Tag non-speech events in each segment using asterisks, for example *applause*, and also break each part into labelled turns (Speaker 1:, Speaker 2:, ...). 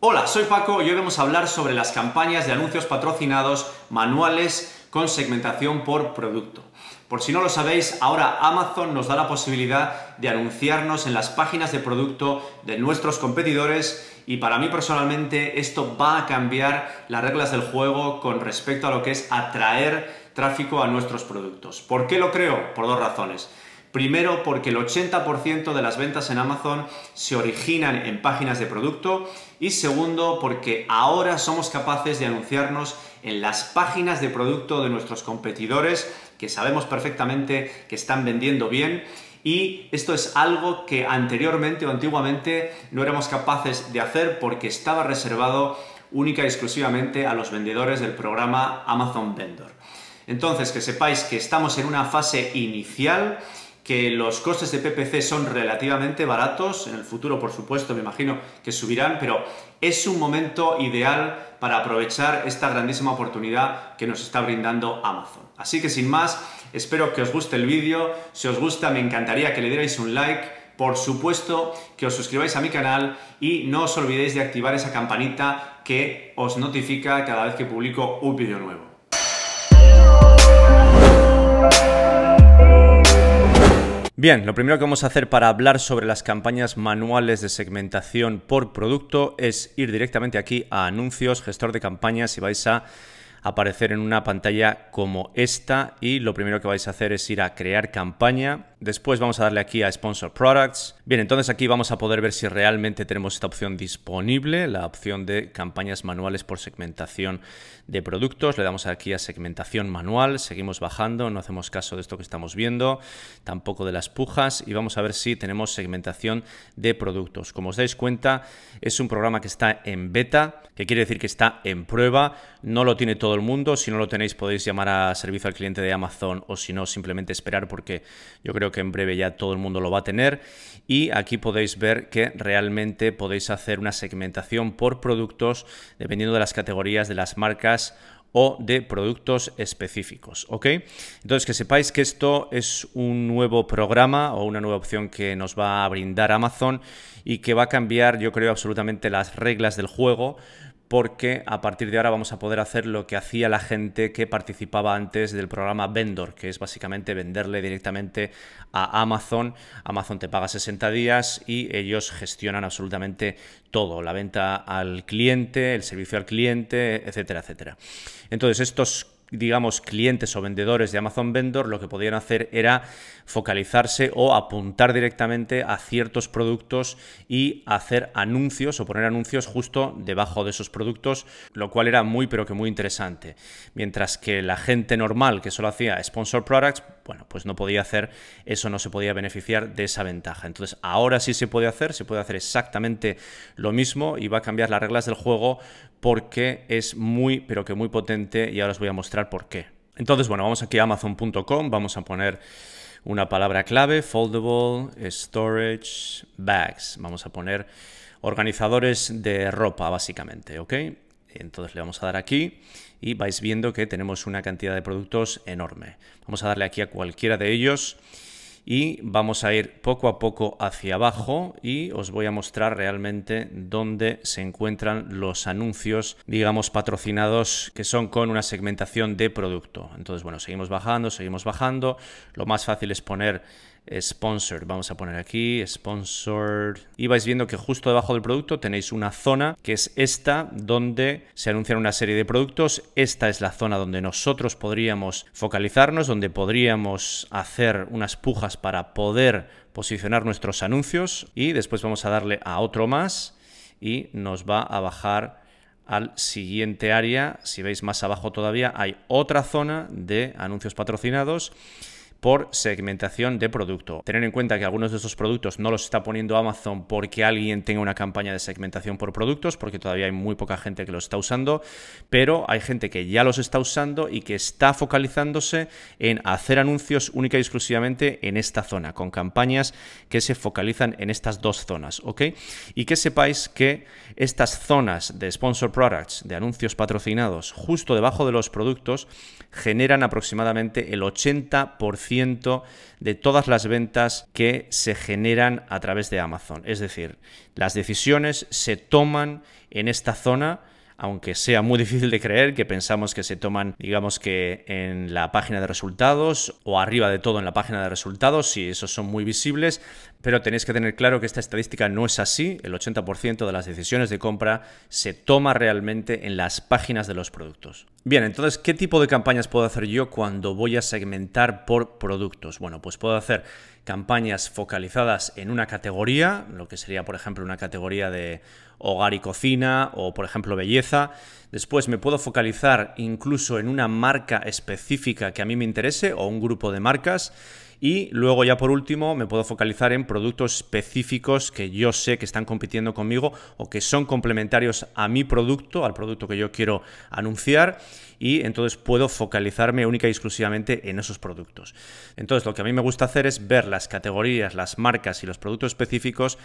Speaker 1: Hola, soy Paco y hoy vamos a hablar sobre las campañas de anuncios patrocinados manuales con segmentación por producto. Por si no lo sabéis, ahora Amazon nos da la posibilidad de anunciarnos en las páginas de producto de nuestros competidores y para mí personalmente esto va a cambiar las reglas del juego con respecto a lo que es atraer tráfico a nuestros productos. ¿Por qué lo creo? Por dos razones. Primero, porque el 80% de las ventas en Amazon se originan en páginas de producto. Y segundo, porque ahora somos capaces de anunciarnos en las páginas de producto de nuestros competidores, que sabemos perfectamente que están vendiendo bien. Y esto es algo que anteriormente o antiguamente no éramos capaces de hacer porque estaba reservado única y exclusivamente a los vendedores del programa Amazon Vendor. Entonces, que sepáis que estamos en una fase inicial que los costes de PPC son relativamente baratos, en el futuro por supuesto me imagino que subirán, pero es un momento ideal para aprovechar esta grandísima oportunidad que nos está brindando Amazon. Así que sin más, espero que os guste el vídeo, si os gusta me encantaría que le dierais un like, por supuesto que os suscribáis a mi canal y no os olvidéis de activar esa campanita que os notifica cada vez que publico un vídeo nuevo. Bien, lo primero que vamos a hacer para hablar sobre las campañas manuales de segmentación por producto es ir directamente aquí a anuncios, gestor de campañas y vais a aparecer en una pantalla como esta y lo primero que vais a hacer es ir a crear campaña. Después vamos a darle aquí a Sponsor Products. Bien, entonces aquí vamos a poder ver si realmente tenemos esta opción disponible, la opción de campañas manuales por segmentación de productos. Le damos aquí a segmentación manual, seguimos bajando, no hacemos caso de esto que estamos viendo, tampoco de las pujas y vamos a ver si tenemos segmentación de productos. Como os dais cuenta, es un programa que está en beta, que quiere decir que está en prueba, no lo tiene todo el mundo. Si no lo tenéis podéis llamar a servicio al cliente de Amazon o si no simplemente esperar porque yo creo que en breve ya todo el mundo lo va a tener. Y aquí podéis ver que realmente podéis hacer una segmentación por productos dependiendo de las categorías de las marcas o de productos específicos, ¿ok? Entonces que sepáis que esto es un nuevo programa o una nueva opción que nos va a brindar Amazon y que va a cambiar, yo creo, absolutamente las reglas del juego porque a partir de ahora vamos a poder hacer lo que hacía la gente que participaba antes del programa Vendor, que es básicamente venderle directamente a Amazon. Amazon te paga 60 días y ellos gestionan absolutamente todo, la venta al cliente, el servicio al cliente, etcétera, etcétera. Entonces, estos digamos, clientes o vendedores de Amazon Vendor lo que podían hacer era focalizarse o apuntar directamente a ciertos productos y hacer anuncios o poner anuncios justo debajo de esos productos, lo cual era muy pero que muy interesante. Mientras que la gente normal que solo hacía sponsor products, bueno, pues no podía hacer eso, no se podía beneficiar de esa ventaja. Entonces, ahora sí se puede hacer, se puede hacer exactamente lo mismo y va a cambiar las reglas del juego porque es muy pero que muy potente y ahora os voy a mostrar por qué. Entonces, bueno, vamos aquí a amazon.com, vamos a poner una palabra clave, foldable, storage, bags. Vamos a poner organizadores de ropa, básicamente, ¿ok? Entonces le vamos a dar aquí y vais viendo que tenemos una cantidad de productos enorme. Vamos a darle aquí a cualquiera de ellos y vamos a ir poco a poco hacia abajo y os voy a mostrar realmente dónde se encuentran los anuncios, digamos, patrocinados que son con una segmentación de producto. Entonces, bueno, seguimos bajando, seguimos bajando. Lo más fácil es poner sponsored. Vamos a poner aquí sponsor, Y vais viendo que justo debajo del producto tenéis una zona que es esta donde se anuncian una serie de productos. Esta es la zona donde nosotros podríamos focalizarnos, donde podríamos hacer unas pujas para poder posicionar nuestros anuncios. Y después vamos a darle a otro más y nos va a bajar al siguiente área. Si veis más abajo todavía hay otra zona de anuncios patrocinados por segmentación de producto. Tener en cuenta que algunos de esos productos no los está poniendo Amazon porque alguien tenga una campaña de segmentación por productos, porque todavía hay muy poca gente que los está usando, pero hay gente que ya los está usando y que está focalizándose en hacer anuncios única y exclusivamente en esta zona, con campañas que se focalizan en estas dos zonas, ¿ok? Y que sepáis que estas zonas de sponsor products, de anuncios patrocinados, justo debajo de los productos, generan aproximadamente el 80% de todas las ventas que se generan a través de Amazon. Es decir, las decisiones se toman en esta zona aunque sea muy *laughs* difícil de creer, que pensamos que se toman, digamos que en la página de resultados o arriba de todo en la página de resultados, si esos son muy visibles, pero tenéis que tener claro que esta estadística no es así, el 80% de las decisiones de compra se toma realmente en las páginas de los productos. Bien, entonces, ¿qué tipo de campañas puedo hacer yo cuando voy a segmentar por productos? Bueno, pues puedo hacer campañas focalizadas en una categoría, lo que sería por ejemplo una categoría de hogar y cocina o por ejemplo belleza. Después me puedo focalizar incluso en una marca específica que a mí me interese o un grupo de marcas. Y luego ya por último me puedo focalizar en productos específicos que yo sé que están compitiendo conmigo o que son complementarios a mi producto, al producto que yo quiero anunciar y entonces puedo focalizarme única y exclusivamente en esos productos. Entonces lo que a mí me gusta hacer es ver las categorías, las marcas y los productos específicos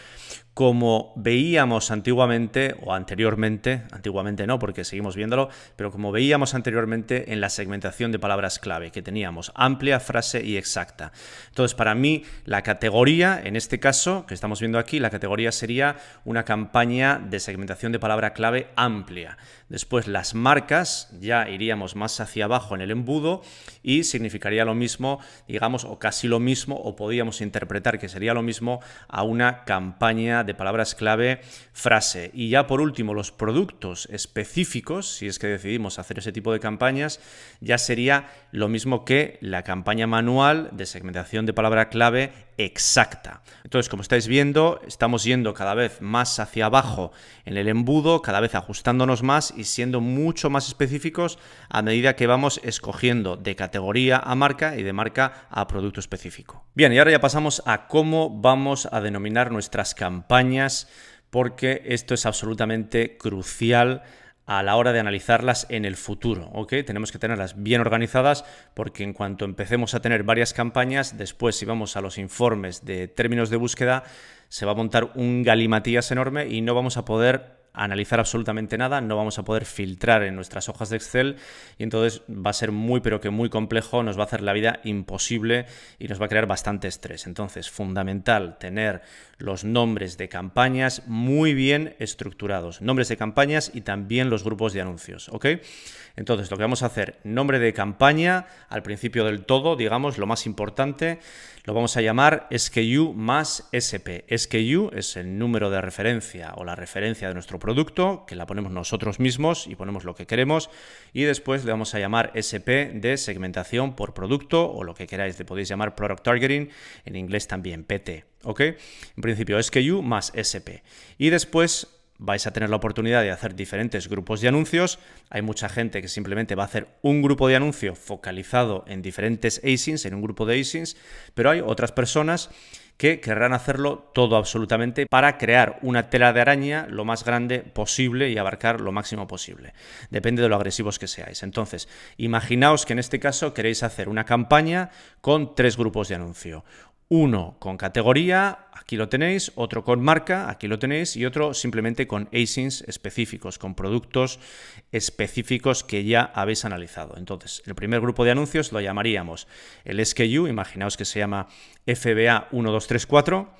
Speaker 1: como veíamos antiguamente o anteriormente, antiguamente no porque seguimos viéndolo, pero como veíamos anteriormente en la segmentación de palabras clave que teníamos, amplia, frase y exacta. Entonces para mí la categoría, en este caso que estamos viendo aquí, la categoría sería una campaña de segmentación de palabra clave amplia. Después las marcas ya irían más hacia abajo en el embudo y significaría lo mismo, digamos, o casi lo mismo, o podríamos interpretar que sería lo mismo a una campaña de palabras clave frase. Y ya por último, los productos específicos, si es que decidimos hacer ese tipo de campañas, ya sería lo mismo que la campaña manual de segmentación de palabra clave exacta. Entonces, como estáis viendo, estamos yendo cada vez más hacia abajo en el embudo, cada vez ajustándonos más y siendo mucho más específicos a medida que vamos escogiendo de categoría a marca y de marca a producto específico. Bien, y ahora ya pasamos a cómo vamos a denominar nuestras campañas porque esto es absolutamente crucial a la hora de analizarlas en el futuro. ¿ok? Tenemos que tenerlas bien organizadas porque en cuanto empecemos a tener varias campañas, después si vamos a los informes de términos de búsqueda, se va a montar un galimatías enorme y no vamos a poder analizar absolutamente nada, no vamos a poder filtrar en nuestras hojas de Excel y entonces va a ser muy pero que muy complejo, nos va a hacer la vida imposible y nos va a crear bastante estrés. Entonces, fundamental tener los nombres de campañas muy bien estructurados, nombres de campañas y también los grupos de anuncios, ¿ok? Entonces, lo que vamos a hacer, nombre de campaña al principio del todo, digamos, lo más importante, lo vamos a llamar SKU más SP. SKU es el número de referencia o la referencia de nuestro producto, que la ponemos nosotros mismos y ponemos lo que queremos y después le vamos a llamar SP de segmentación por producto o lo que queráis, le podéis llamar Product Targeting, en inglés también PT, ¿ok? En principio SKU más SP. Y después vais a tener la oportunidad de hacer diferentes grupos de anuncios. Hay mucha gente que simplemente va a hacer un grupo de anuncio focalizado en diferentes ASINs, en un grupo de ASINs, pero hay otras personas que querrán hacerlo todo absolutamente para crear una tela de araña lo más grande posible y abarcar lo máximo posible. Depende de lo agresivos que seáis. Entonces, imaginaos que en este caso queréis hacer una campaña con tres grupos de anuncio. Uno con categoría, aquí lo tenéis, otro con marca, aquí lo tenéis, y otro simplemente con asins específicos, con productos específicos que ya habéis analizado. Entonces, el primer grupo de anuncios lo llamaríamos el SKU, imaginaos que se llama FBA 1234,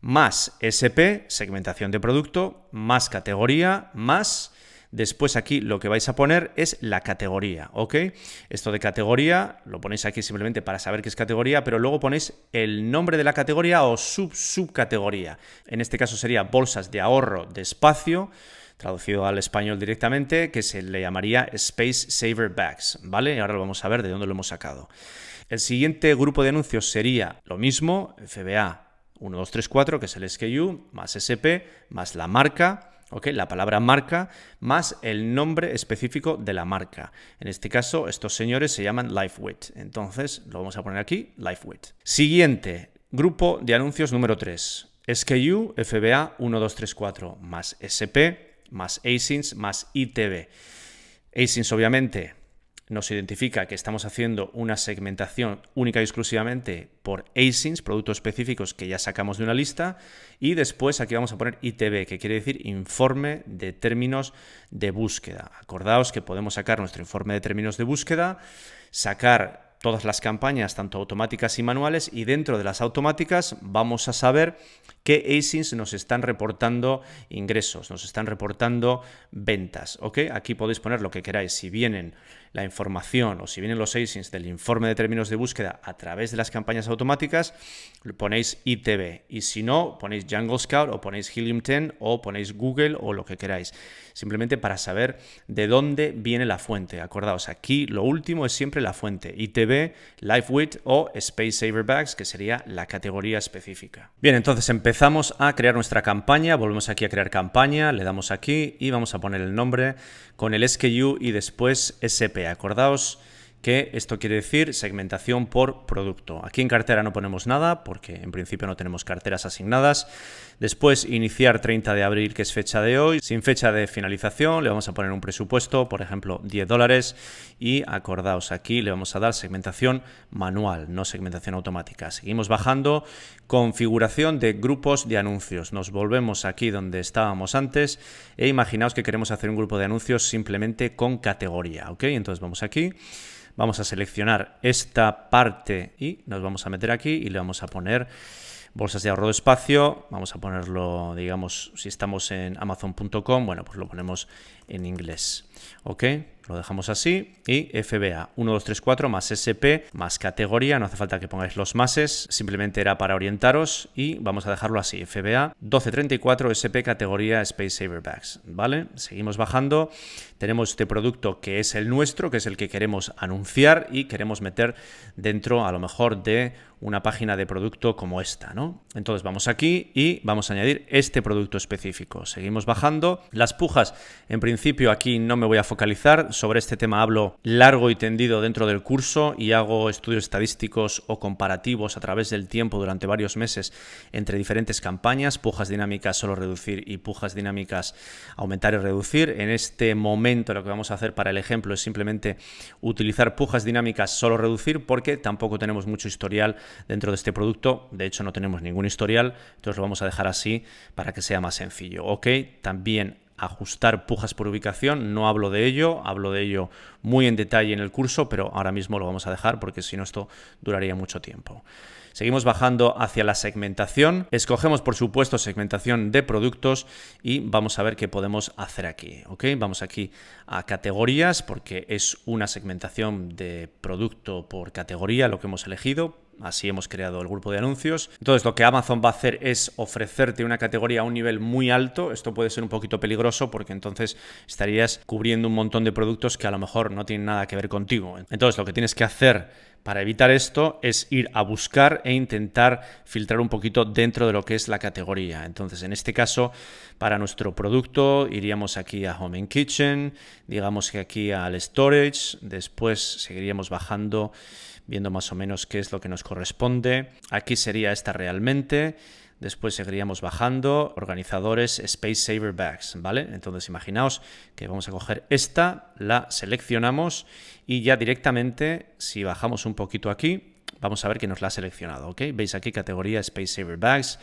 Speaker 1: más SP, segmentación de producto, más categoría, más Después aquí lo que vais a poner es la categoría, ¿ok? Esto de categoría lo ponéis aquí simplemente para saber qué es categoría, pero luego ponéis el nombre de la categoría o sub-subcategoría. En este caso sería bolsas de ahorro de espacio traducido al español directamente, que se le llamaría Space Saver Bags, ¿vale? Y ahora lo vamos a ver de dónde lo hemos sacado. El siguiente grupo de anuncios sería lo mismo, FBA 1234, que es el SKU, más SP, más la marca, ¿ok? La palabra marca más el nombre específico de la marca. En este caso, estos señores se llaman LifeWit. Entonces, lo vamos a poner aquí, LifeWit. Siguiente, grupo de anuncios número 3. SKU, FBA 1234, más SP, más ASINs, más ITB. ASINs, obviamente, nos identifica que estamos haciendo una segmentación única y exclusivamente por asins, productos específicos que ya sacamos de una lista, y después aquí vamos a poner ITB, que quiere decir informe de términos de búsqueda. Acordaos que podemos sacar nuestro informe de términos de búsqueda, sacar todas las campañas, tanto automáticas y manuales, y dentro de las automáticas vamos a saber qué ASINs nos están reportando ingresos, nos están reportando ventas, Aquí podéis poner lo que queráis, si vienen la información o si vienen los asins del informe de términos de búsqueda a través de las campañas automáticas, ponéis ITV. Y si no, ponéis Jungle Scout o ponéis Helium 10 o ponéis Google o lo que queráis. Simplemente para saber de dónde viene la fuente. Acordaos, aquí lo último es siempre la fuente. ITV, LifeWit o Space Saver Bags, que sería la categoría específica. Bien, entonces empezamos a crear nuestra campaña. Volvemos aquí a crear campaña, le damos aquí y vamos a poner el nombre con el SKU y después SPA. Acordaos que esto quiere decir segmentación por producto. Aquí en cartera no ponemos nada porque en principio no tenemos carteras asignadas. Después iniciar 30 de abril, que es fecha de hoy. Sin fecha de finalización le vamos a poner un presupuesto, por ejemplo, 10 dólares. Y acordaos, aquí le vamos a dar segmentación manual, no segmentación automática. Seguimos bajando. Configuración de grupos de anuncios. Nos volvemos aquí donde estábamos antes e imaginaos que queremos hacer un grupo de anuncios simplemente con categoría. ¿ok? Entonces vamos aquí. Vamos a seleccionar esta parte y nos vamos a meter aquí y le vamos a poner bolsas de ahorro de espacio. Vamos a ponerlo, digamos, si estamos en amazon.com, bueno, pues lo ponemos en inglés. ¿Ok? Lo dejamos así. Y FBA 1234 más SP más categoría. No hace falta que pongáis los máses. Simplemente era para orientaros. Y vamos a dejarlo así. FBA 1234 SP categoría Space Saver Bags. ¿Vale? Seguimos bajando. Tenemos este producto que es el nuestro, que es el que queremos anunciar y queremos meter dentro a lo mejor de una página de producto como esta, ¿no? Entonces vamos aquí y vamos a añadir este producto específico. Seguimos bajando. Las pujas, en principio aquí no me voy a focalizar. Sobre este tema hablo largo y tendido dentro del curso y hago estudios estadísticos o comparativos a través del tiempo durante varios meses entre diferentes campañas, pujas dinámicas solo reducir y pujas dinámicas aumentar y reducir. En este momento lo que vamos a hacer para el ejemplo es simplemente utilizar pujas dinámicas solo reducir porque tampoco tenemos mucho historial dentro de este producto. De hecho no tenemos ningún historial, entonces lo vamos a dejar así para que sea más sencillo. Ok, también ajustar pujas por ubicación, no hablo de ello, hablo de ello muy en detalle en el curso, pero ahora mismo lo vamos a dejar porque si no esto duraría mucho tiempo. Seguimos bajando hacia la segmentación, escogemos por supuesto segmentación de productos y vamos a ver qué podemos hacer aquí. Vamos aquí a categorías porque es una segmentación de producto por categoría lo que hemos elegido, Así hemos creado el grupo de anuncios. Entonces lo que Amazon va a hacer es ofrecerte una categoría a un nivel muy alto. Esto puede ser un poquito peligroso porque entonces estarías cubriendo un montón de productos que a lo mejor no tienen nada que ver contigo. Entonces lo que tienes que hacer para evitar esto es ir a buscar e intentar filtrar un poquito dentro de lo que es la categoría. Entonces, en este caso, para nuestro producto iríamos aquí a Home Kitchen, digamos que aquí al Storage, después seguiríamos bajando viendo más o menos qué es lo que nos corresponde. Aquí sería esta realmente Después seguiríamos bajando, organizadores Space Saver Bags, ¿vale? Entonces imaginaos que vamos a coger esta, la seleccionamos y ya directamente, si bajamos un poquito aquí, vamos a ver que nos la ha seleccionado, ¿ok? Veis aquí categoría Space Saver Bags.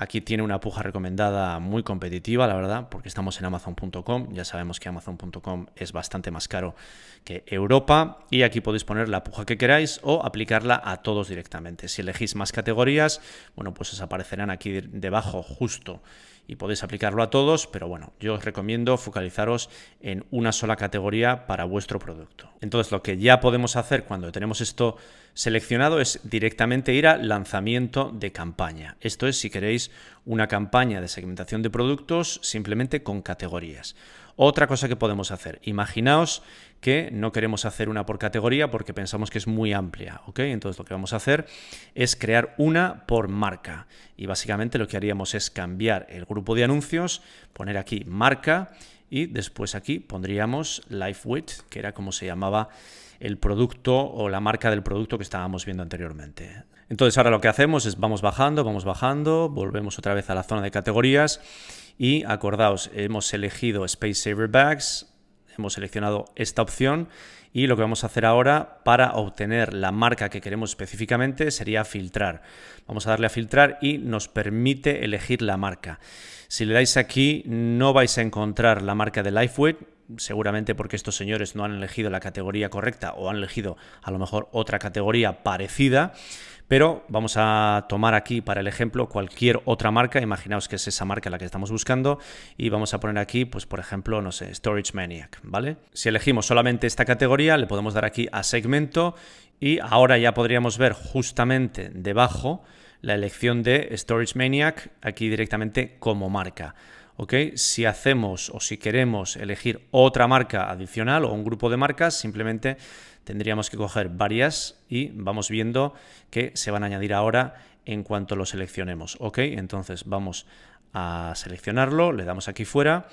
Speaker 1: Aquí tiene una puja recomendada muy competitiva, la verdad, porque estamos en amazon.com. Ya sabemos que amazon.com es bastante más caro que Europa. Y aquí podéis poner la puja que queráis o aplicarla a todos directamente. Si elegís más categorías, bueno, pues os aparecerán aquí debajo justo y podéis aplicarlo a todos, pero bueno, yo os recomiendo focalizaros en una sola categoría para vuestro producto. Entonces lo que ya podemos hacer cuando tenemos esto seleccionado es directamente ir a lanzamiento de campaña. Esto es si queréis una campaña de segmentación de productos simplemente con categorías. Otra cosa que podemos hacer, imaginaos que no queremos hacer una por categoría porque pensamos que es muy amplia, Entonces lo que vamos a hacer es crear una por marca y básicamente lo que haríamos es cambiar el grupo de anuncios, poner aquí marca y después aquí pondríamos LifeWit, que era como se llamaba el producto o la marca del producto que estábamos viendo anteriormente. Entonces ahora lo que hacemos es vamos bajando, vamos bajando, volvemos otra vez a la zona de categorías y acordaos, hemos elegido Space Saver Bags, hemos seleccionado esta opción y lo que vamos a hacer ahora para obtener la marca que queremos específicamente sería filtrar. Vamos a darle a filtrar y nos permite elegir la marca. Si le dais aquí no vais a encontrar la marca de LifeWeight, seguramente porque estos señores no han elegido la categoría correcta o han elegido a lo mejor otra categoría parecida, pero vamos a tomar aquí para el ejemplo cualquier otra marca, imaginaos que es esa marca la que estamos buscando y vamos a poner aquí, pues por ejemplo, no sé, Storage Maniac, ¿vale? Si elegimos solamente esta categoría, le podemos dar aquí a segmento y ahora ya podríamos ver justamente debajo la elección de Storage Maniac aquí directamente como marca. ¿ok? Si hacemos o si queremos elegir otra marca adicional o un grupo de marcas, simplemente tendríamos que coger varias y vamos viendo que se van a añadir ahora en cuanto lo seleccionemos. Ok, entonces vamos a seleccionarlo, le damos aquí fuera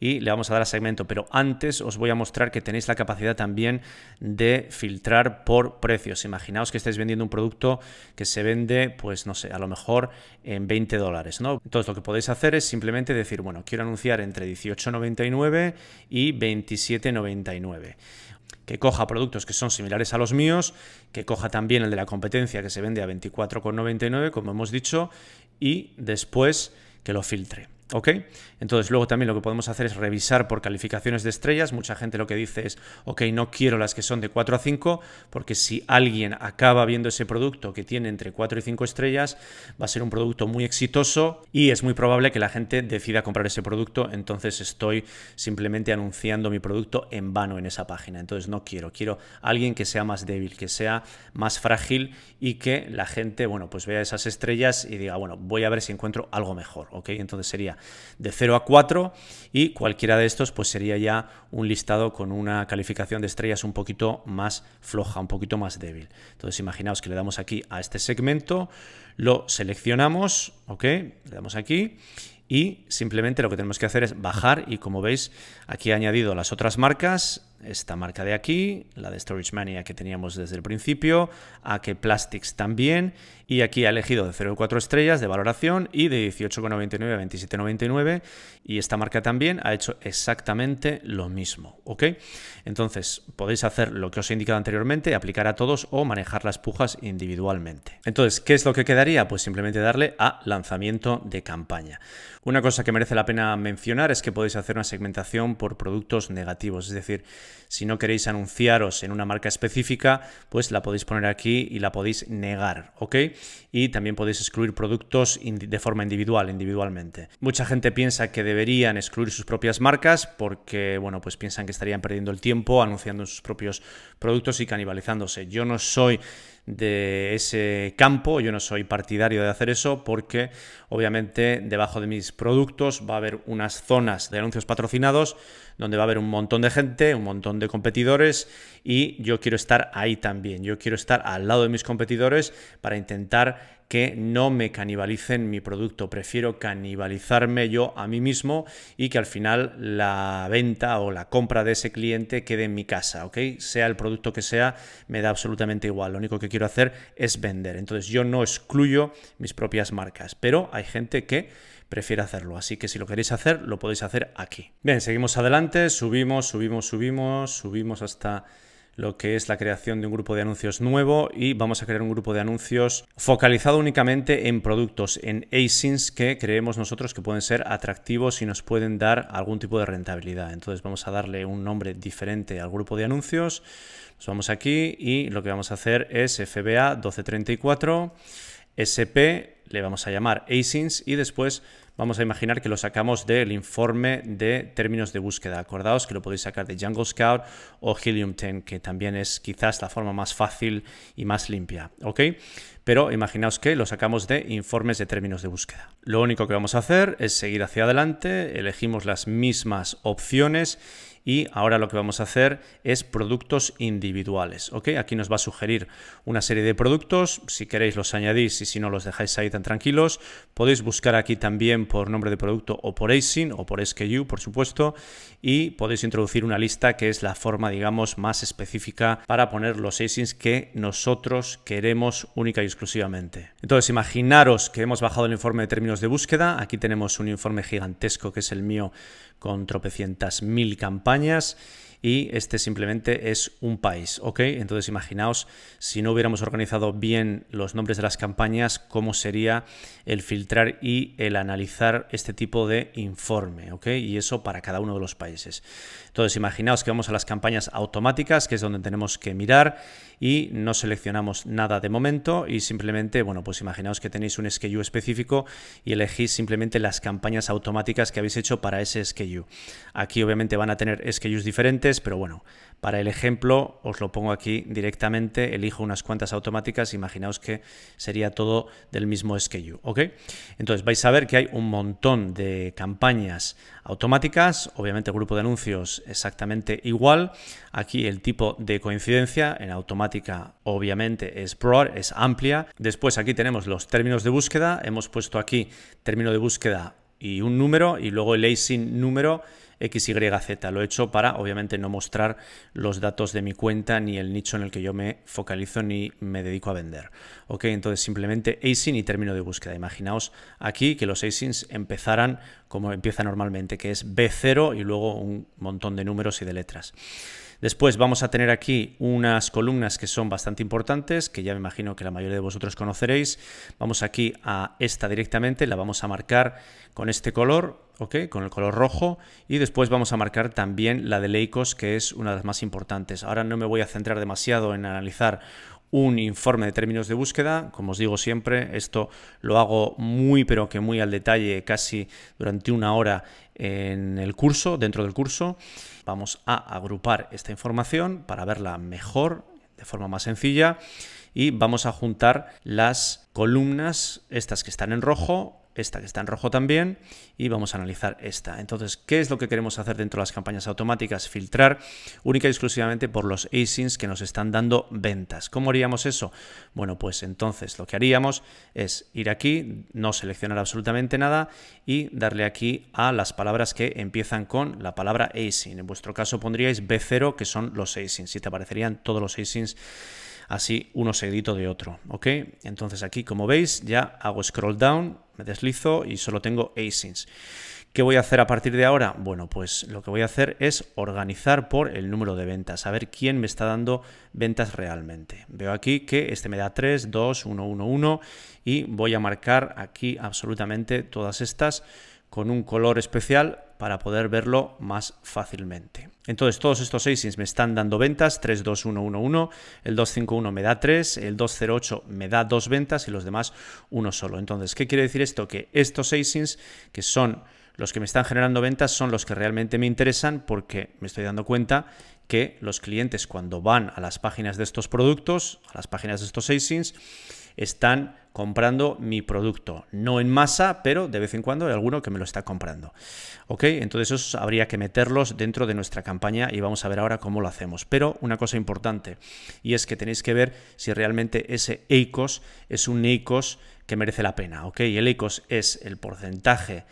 Speaker 1: y le vamos a dar a segmento, pero antes os voy a mostrar que tenéis la capacidad también de filtrar por precios. Imaginaos que estáis vendiendo un producto que se vende, pues no sé, a lo mejor en 20 dólares, ¿no? Entonces lo que podéis hacer es simplemente decir, bueno, quiero anunciar entre 18.99 y 27.99 que coja productos que son similares a los míos, que coja también el de la competencia que se vende a 24,99, como hemos dicho, y después que lo filtre. ¿Ok? Entonces luego también lo que podemos hacer es revisar por calificaciones de estrellas. Mucha gente lo que dice es, ok, no quiero las que son de 4 a 5, porque si alguien acaba viendo ese producto que tiene entre 4 y 5 estrellas, va a ser un producto muy exitoso y es muy probable que la gente decida comprar ese producto. Entonces estoy simplemente anunciando mi producto en vano en esa página. Entonces no quiero, quiero alguien que sea más débil, que sea más frágil y que la gente, bueno, pues vea esas estrellas y diga, bueno, voy a ver si encuentro algo mejor, ¿ok? Entonces sería de 0 a 4 y cualquiera de estos pues sería ya un listado con una calificación de estrellas un poquito más floja, un poquito más débil. Entonces imaginaos que le damos aquí a este segmento, lo seleccionamos, ¿ok? Le damos aquí y simplemente lo que tenemos que hacer es bajar y como veis aquí ha añadido las otras marcas, esta marca de aquí, la de Storage Mania que teníamos desde el principio, a que Plastics también y aquí ha elegido de 0,4 estrellas de valoración y de 18,99 a 27,99. Y esta marca también ha hecho exactamente lo mismo. ¿Ok? Entonces podéis hacer lo que os he indicado anteriormente, aplicar a todos o manejar las pujas individualmente. Entonces, ¿qué es lo que quedaría? Pues simplemente darle a lanzamiento de campaña. Una cosa que merece la pena mencionar es que podéis hacer una segmentación por productos negativos. Es decir, si no queréis anunciaros en una marca específica, pues la podéis poner aquí y la podéis negar, ¿ok? y también podéis excluir productos de forma individual, individualmente. Mucha gente piensa que deberían excluir sus propias marcas porque, bueno, pues piensan que estarían perdiendo el tiempo anunciando sus propios productos y canibalizándose. Yo no soy de ese campo. Yo no soy partidario de hacer eso porque obviamente debajo de mis productos va a haber unas zonas de anuncios patrocinados donde va a haber un montón de gente, un montón de competidores y yo quiero estar ahí también. Yo quiero estar al lado de mis competidores para intentar que no me canibalicen mi producto. Prefiero canibalizarme yo a mí mismo y que al final la venta o la compra de ese cliente quede en mi casa, ¿ok? Sea el producto que sea, me da absolutamente igual. Lo único que quiero hacer es vender. Entonces yo no excluyo mis propias marcas, pero hay gente que prefiere hacerlo. Así que si lo queréis hacer, lo podéis hacer aquí. Bien, seguimos adelante, subimos, subimos, subimos, subimos hasta lo que es la creación de un grupo de anuncios nuevo y vamos a crear un grupo de anuncios focalizado únicamente en productos, en ASINs que creemos nosotros que pueden ser atractivos y nos pueden dar algún tipo de rentabilidad. Entonces vamos a darle un nombre diferente al grupo de anuncios. Nos vamos aquí y lo que vamos a hacer es FBA 1234 SP le vamos a llamar asins y después vamos a imaginar que lo sacamos del informe de términos de búsqueda. Acordaos que lo podéis sacar de Jungle Scout o Helium 10, que también es quizás la forma más fácil y más limpia, ¿ok? Pero imaginaos que lo sacamos de informes de términos de búsqueda. Lo único que vamos a hacer es seguir hacia adelante, elegimos las mismas opciones y ahora lo que vamos a hacer es productos individuales. Aquí nos va a sugerir una serie de productos, si queréis los añadís y si no los dejáis ahí tan tranquilos. Podéis buscar aquí también por nombre de producto o por ASIN o por SKU, por supuesto, y podéis introducir una lista que es la forma, digamos, más específica para poner los ASINs que nosotros queremos única y exclusivamente. Entonces, imaginaros que hemos bajado el informe de términos de búsqueda. Aquí tenemos un informe gigantesco que es el mío con tropecientas mil campañas y este simplemente es un país, ¿ok? Entonces imaginaos si no hubiéramos organizado bien los nombres de las campañas, cómo sería el filtrar y el analizar este tipo de informe, ¿ok? Y eso para cada uno de los países. Entonces imaginaos que vamos a las campañas automáticas, que es donde tenemos que mirar y no seleccionamos nada de momento y simplemente, bueno, pues imaginaos que tenéis un SKU específico y elegís simplemente las campañas automáticas que habéis hecho para ese SKU. Aquí obviamente van a tener SKUs diferentes, pero bueno, para el ejemplo, os lo pongo aquí directamente, elijo unas cuantas automáticas, imaginaos que sería todo del mismo SKU, ¿ok? Entonces vais a ver que hay un montón de campañas automáticas, obviamente grupo de anuncios exactamente igual, aquí el tipo de coincidencia en automática obviamente es broad, es amplia, después aquí tenemos los términos de búsqueda, hemos puesto aquí término de búsqueda y un número y luego el async número XYZ. Lo he hecho para, obviamente, no mostrar los datos de mi cuenta ni el nicho en el que yo me focalizo ni me dedico a vender. Ok, entonces simplemente ASIN y término de búsqueda. Imaginaos aquí que los ASINs empezaran como empieza normalmente, que es B0 y luego un montón de números y de letras. Después vamos a tener aquí unas columnas que son bastante importantes, que ya me imagino que la mayoría de vosotros conoceréis. Vamos aquí a esta directamente, la vamos a marcar con este color, con el color rojo y después vamos a marcar también la de Leicos, que es una de las más importantes. Ahora no me voy a centrar demasiado en analizar un informe de términos de búsqueda. Como os digo siempre, esto lo hago muy pero que muy al detalle, casi durante una hora en el curso, dentro del curso. Vamos a agrupar esta información para verla mejor, de forma más sencilla, y vamos a juntar las columnas, estas que están en rojo, esta que está en rojo también, y vamos a analizar esta. Entonces, ¿qué es lo que queremos hacer dentro de las campañas automáticas? Filtrar única y exclusivamente por los asins que nos están dando ventas. ¿Cómo haríamos eso? Bueno, pues entonces lo que haríamos es ir aquí, no seleccionar absolutamente nada y darle aquí a las palabras que empiezan con la palabra asin. En vuestro caso pondríais B0, que son los asins, y te aparecerían todos los asins así uno seguido de otro, ¿ok? Entonces aquí, como veis, ya hago scroll down me deslizo y solo tengo asins. ¿Qué voy a hacer a partir de ahora? Bueno, pues lo que voy a hacer es organizar por el número de ventas, a ver quién me está dando ventas realmente. Veo aquí que este me da 3, 2, 1, 1, 1 y voy a marcar aquí absolutamente todas estas con un color especial para poder verlo más fácilmente. Entonces todos estos ASINs me están dando ventas, 3, 2, 1, 1, 1, el 251 me da 3, el 208 me da 2 ventas y los demás uno solo. Entonces, ¿qué quiere decir esto? Que estos ASINs, que son los que me están generando ventas son los que realmente me interesan porque me estoy dando cuenta que los clientes cuando van a las páginas de estos productos, a las páginas de estos ASINs, están comprando mi producto. No en masa, pero de vez en cuando hay alguno que me lo está comprando. ¿Ok? Entonces eso habría que meterlos dentro de nuestra campaña y vamos a ver ahora cómo lo hacemos. Pero una cosa importante y es que tenéis que ver si realmente ese ecos es un ecos que merece la pena. ¿Ok? Y el ecos es el porcentaje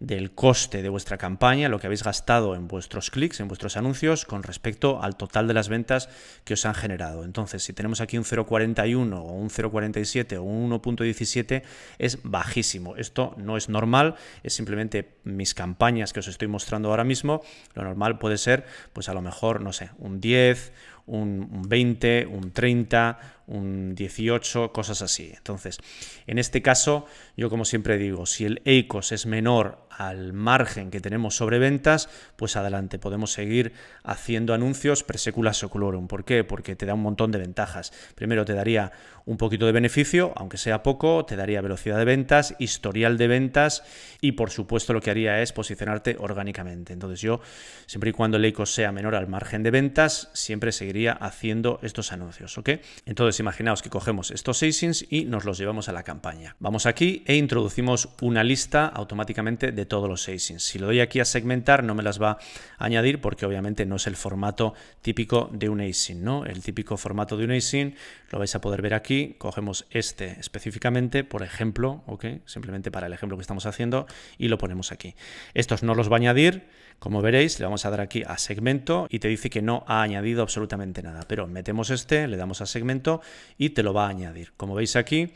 Speaker 1: del coste de vuestra campaña, lo que habéis gastado en vuestros clics, en vuestros anuncios, con respecto al total de las ventas que os han generado. Entonces, si tenemos aquí un 0,41 o un 0,47 o un 1,17, es bajísimo. Esto no es normal, es simplemente mis campañas que os estoy mostrando ahora mismo. Lo normal puede ser, pues a lo mejor, no sé, un 10, un 20, un 30 un 18, cosas así. Entonces, en este caso, yo como siempre digo, si el EICOS es menor al margen que tenemos sobre ventas, pues adelante, podemos seguir haciendo anuncios o seculorum. ¿Por qué? Porque te da un montón de ventajas. Primero, te daría un poquito de beneficio, aunque sea poco, te daría velocidad de ventas, historial de ventas y, por supuesto, lo que haría es posicionarte orgánicamente. Entonces, yo, siempre y cuando el EICOS sea menor al margen de ventas, siempre seguiría haciendo estos anuncios, ¿ok? Entonces, imaginaos que cogemos estos 6 y nos los llevamos a la campaña. Vamos aquí e introducimos una lista automáticamente de todos los 6 Si lo doy aquí a segmentar no me las va a añadir porque obviamente no es el formato típico de un ASIN. ¿no? El típico formato de un async lo vais a poder ver aquí. Cogemos este específicamente, por ejemplo, Simplemente para el ejemplo que estamos haciendo y lo ponemos aquí. Estos no los va a añadir como veréis, le vamos a dar aquí a segmento y te dice que no ha añadido absolutamente nada, pero metemos este, le damos a segmento y te lo va a añadir. Como veis aquí,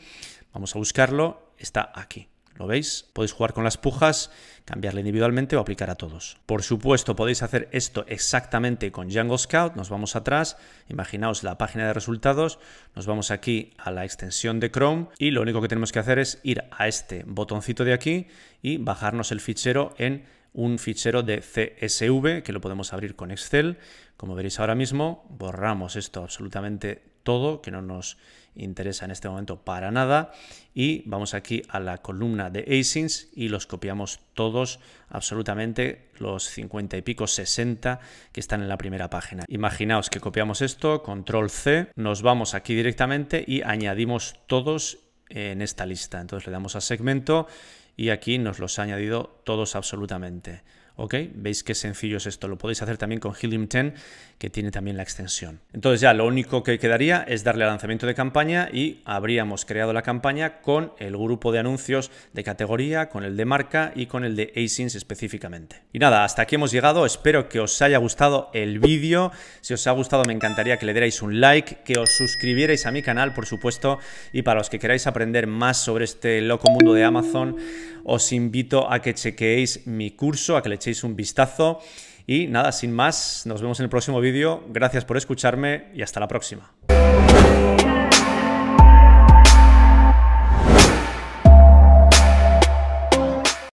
Speaker 1: vamos a buscarlo, está aquí. ¿Lo veis? Podéis jugar con las pujas, cambiarla individualmente o aplicar a todos. Por supuesto, podéis hacer esto exactamente con Django Scout. Nos vamos atrás, imaginaos la página de resultados, nos vamos aquí a la extensión de Chrome y lo único que tenemos que hacer es ir a este botoncito de aquí y bajarnos el fichero en un fichero de CSV que lo podemos abrir con Excel. Como veréis ahora mismo, borramos esto absolutamente todo, que no nos interesa en este momento para nada. Y vamos aquí a la columna de asins y los copiamos todos, absolutamente los 50 y pico, 60 que están en la primera página. Imaginaos que copiamos esto, control C, nos vamos aquí directamente y añadimos todos en esta lista. Entonces le damos a segmento y aquí nos los ha añadido todos absolutamente. ¿ok? Veis qué sencillo es esto. Lo podéis hacer también con Helium 10, que tiene también la extensión. Entonces ya lo único que quedaría es darle a lanzamiento de campaña y habríamos creado la campaña con el grupo de anuncios de categoría, con el de marca y con el de ASINs específicamente. Y nada, hasta aquí hemos llegado. Espero que os haya gustado el vídeo. Si os ha gustado me encantaría que le dierais un like, que os suscribierais a mi canal, por supuesto, y para los que queráis aprender más sobre este loco mundo de Amazon, os invito a que chequeéis mi curso, a que le un vistazo. Y nada, sin más, nos vemos en el próximo vídeo. Gracias por escucharme y hasta la próxima.